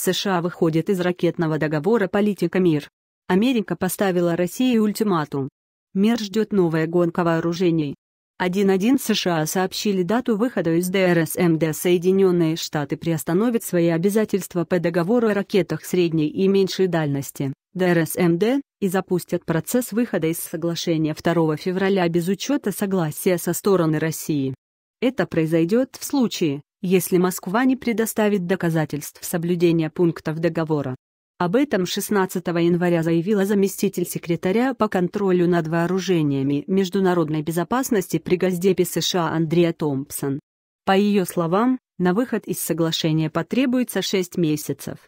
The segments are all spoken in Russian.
США выходит из ракетного договора политика мир. Америка поставила России ультиматум. Мир ждет новая гонка вооружений. 1.1 США сообщили дату выхода из ДРСМД Соединенные Штаты приостановят свои обязательства по договору о ракетах средней и меньшей дальности, ДРСМД, и запустят процесс выхода из соглашения 2 февраля без учета согласия со стороны России. Это произойдет в случае, если Москва не предоставит доказательств соблюдения пунктов договора. Об этом 16 января заявила заместитель секретаря по контролю над вооружениями международной безопасности при Госдепе США Андрея Томпсон. По ее словам, на выход из соглашения потребуется 6 месяцев.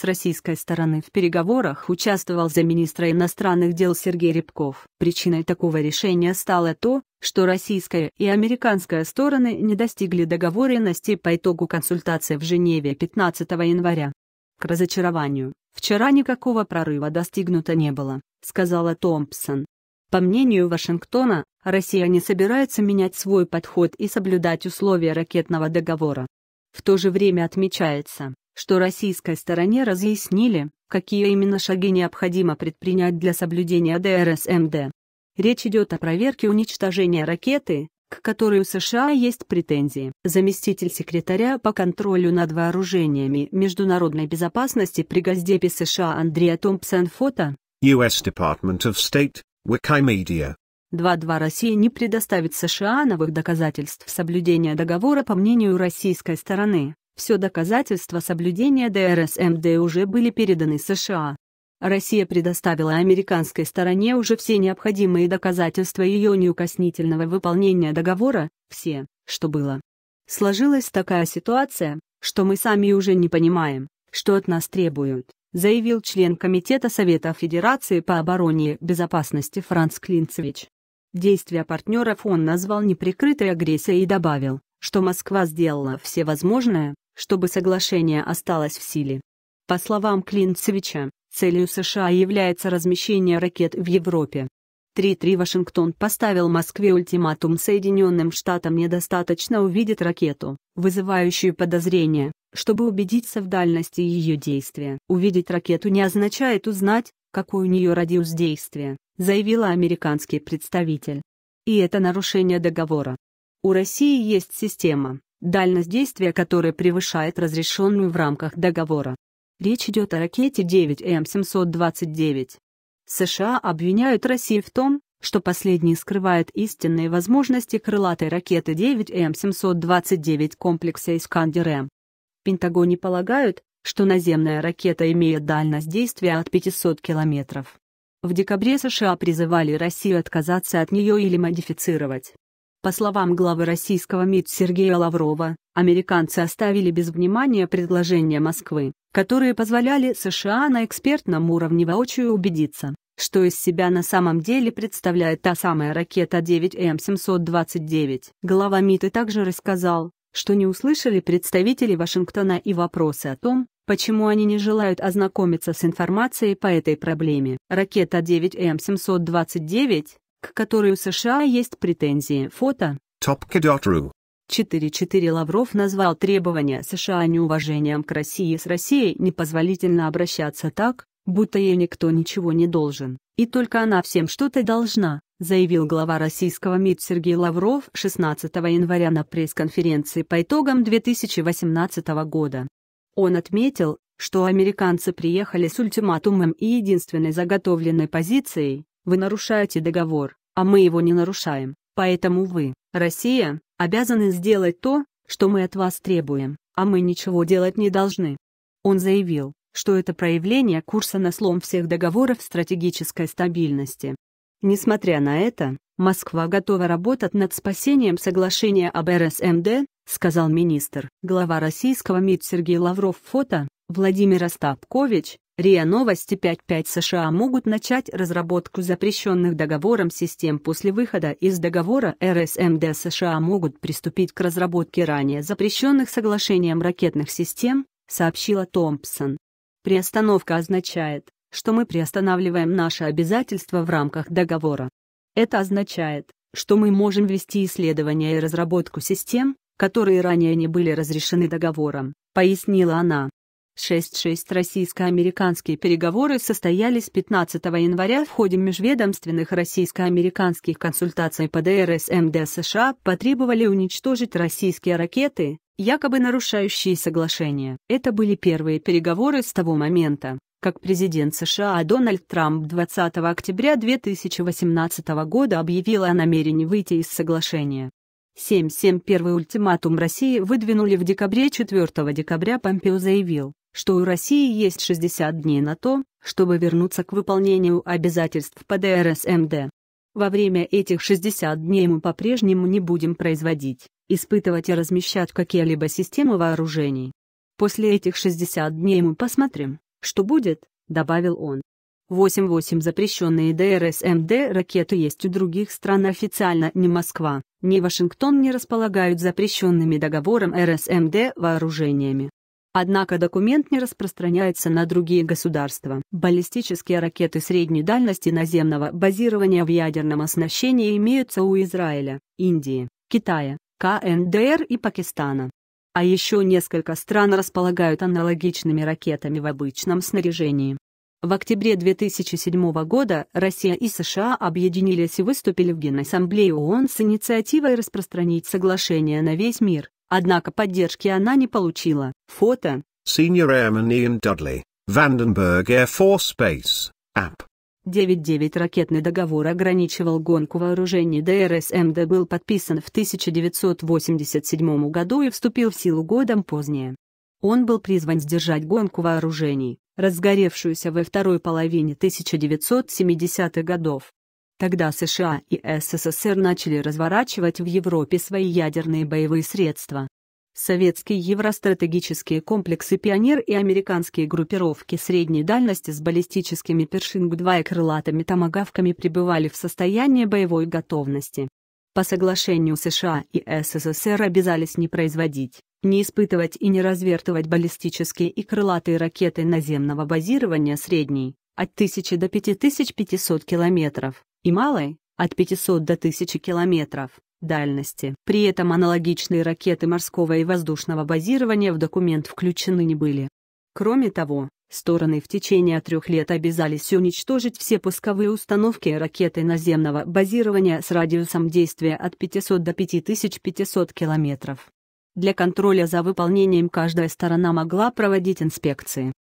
С российской стороны в переговорах участвовал замминистра иностранных дел Сергей Рябков. Причиной такого решения стало то, что российская и американская стороны не достигли договоренности по итогу консультации в Женеве 15 января. К разочарованию, вчера никакого прорыва достигнуто не было, сказала Томпсон. По мнению Вашингтона, Россия не собирается менять свой подход и соблюдать условия ракетного договора. В то же время отмечается, что российской стороне разъяснили, какие именно шаги необходимо предпринять для соблюдения ДРСМД. Речь идет о проверке уничтожения ракеты, к которой у США есть претензии. Заместитель секретаря по контролю над вооружениями международной безопасности при Госдепе США Андрея Томпсон фото US Department of State, Wikimedia. 2.2 Россия не предоставит США новых доказательств соблюдения договора по мнению российской стороны. Все доказательства соблюдения ДРСМД уже были переданы США. Россия предоставила американской стороне уже все необходимые доказательства ее неукоснительного выполнения договора, все, что было. Сложилась такая ситуация, что мы сами уже не понимаем, что от нас требуют, заявил член Комитета Совета Федерации по обороне и безопасности Франц Клинцевич. Действия партнеров он назвал неприкрытой агрессией и добавил, что Москва сделала все возможное, чтобы соглашение осталось в силе. По словам Клинцевича, целью США является размещение ракет в Европе. 3-3 Вашингтон поставил Москве ультиматум Соединенным Штатам недостаточно увидеть ракету, вызывающую подозрения, чтобы убедиться в дальности ее действия. Увидеть ракету не означает узнать, какой у нее радиус действия, заявила американский представитель. И это нарушение договора. У России есть система, дальность действия которой превышает разрешенную в рамках договора. Речь идет о ракете 9М729. США обвиняют Россию в том, что последний скрывает истинные возможности крылатой ракеты 9М729 комплекса «Искандер-М». Пентагоне полагают, что наземная ракета имеет дальность действия от 500 километров. В декабре США призывали Россию отказаться от нее или модифицировать. По словам главы российского МИД Сергея Лаврова, американцы оставили без внимания предложения Москвы, которые позволяли США на экспертном уровне воочию убедиться, что из себя на самом деле представляет та самая ракета 9М729. Глава МИД также рассказал, что не услышали представители Вашингтона и вопросы о том, почему они не желают ознакомиться с информацией по этой проблеме. Ракета 9М729 к которой у США есть претензии. Фото. Topka.ru 4.4 Лавров назвал требования США неуважением к России с Россией непозволительно обращаться так, будто ей никто ничего не должен, и только она всем что-то должна, заявил глава российского МИД Сергей Лавров 16 января на пресс-конференции по итогам 2018 года. Он отметил, что американцы приехали с ультиматумом и единственной заготовленной позицией, вы нарушаете договор, а мы его не нарушаем. Поэтому вы, Россия, обязаны сделать то, что мы от вас требуем, а мы ничего делать не должны. Он заявил, что это проявление курса на слом всех договоров стратегической стабильности. Несмотря на это, Москва готова работать над спасением соглашения об РСМД, эм сказал министр. Глава российского МИД Сергей Лавров фото, Владимир Остапкович, РИА Новости 5.5 США могут начать разработку запрещенных договором систем после выхода из договора РСМД США могут приступить к разработке ранее запрещенных соглашением ракетных систем, сообщила Томпсон. Приостановка означает, что мы приостанавливаем наши обязательства в рамках договора. Это означает, что мы можем вести исследования и разработку систем, которые ранее не были разрешены договором, пояснила она. 66 российско-американские переговоры состоялись 15 января в ходе межведомственных российско-американских консультаций ПДР с МД США потребовали уничтожить российские ракеты, якобы нарушающие соглашение. Это были первые переговоры с того момента, как президент США Дональд Трамп 20 октября 2018 года объявил о намерении выйти из соглашения. 7.7 первый ультиматум России выдвинули в декабре 4 декабря Помпео заявил, что у России есть 60 дней на то, чтобы вернуться к выполнению обязательств по ДРСМД. Во время этих 60 дней мы по-прежнему не будем производить, испытывать и размещать какие-либо системы вооружений. После этих 60 дней мы посмотрим, что будет, добавил он. 8-8 запрещенные ДРСМД ракеты есть у других стран официально ни Москва, ни Вашингтон не располагают запрещенными договором РСМД вооружениями. Однако документ не распространяется на другие государства. Баллистические ракеты средней дальности наземного базирования в ядерном оснащении имеются у Израиля, Индии, Китая, КНДР и Пакистана. А еще несколько стран располагают аналогичными ракетами в обычном снаряжении. В октябре 2007 года Россия и США объединились и выступили в Генассамблее ООН с инициативой распространить соглашение на весь мир, Однако поддержки она не получила. Фото. Senior Airman Ian Dudley, Vandenberg Air Force Base, App. 99 ракетный договор ограничивал гонку вооружений ДРСМД был подписан в 1987 году и вступил в силу годом позднее. Он был призван сдержать гонку вооружений, разгоревшуюся во второй половине 1970-х годов. Тогда США и СССР начали разворачивать в Европе свои ядерные боевые средства. Советские евростратегические комплексы «Пионер» и американские группировки средней дальности с баллистическими «Першинг-2» и крылатыми томагавками пребывали в состоянии боевой готовности. По соглашению США и СССР обязались не производить, не испытывать и не развертывать баллистические и крылатые ракеты наземного базирования средней, от 1000 до 5500 километров, и малой от 500 до 1000 километров дальности. При этом аналогичные ракеты морского и воздушного базирования в документ включены не были. Кроме того, стороны в течение трех лет обязались уничтожить все пусковые установки ракеты наземного базирования с радиусом действия от 500 до 5500 километров. Для контроля за выполнением каждая сторона могла проводить инспекции.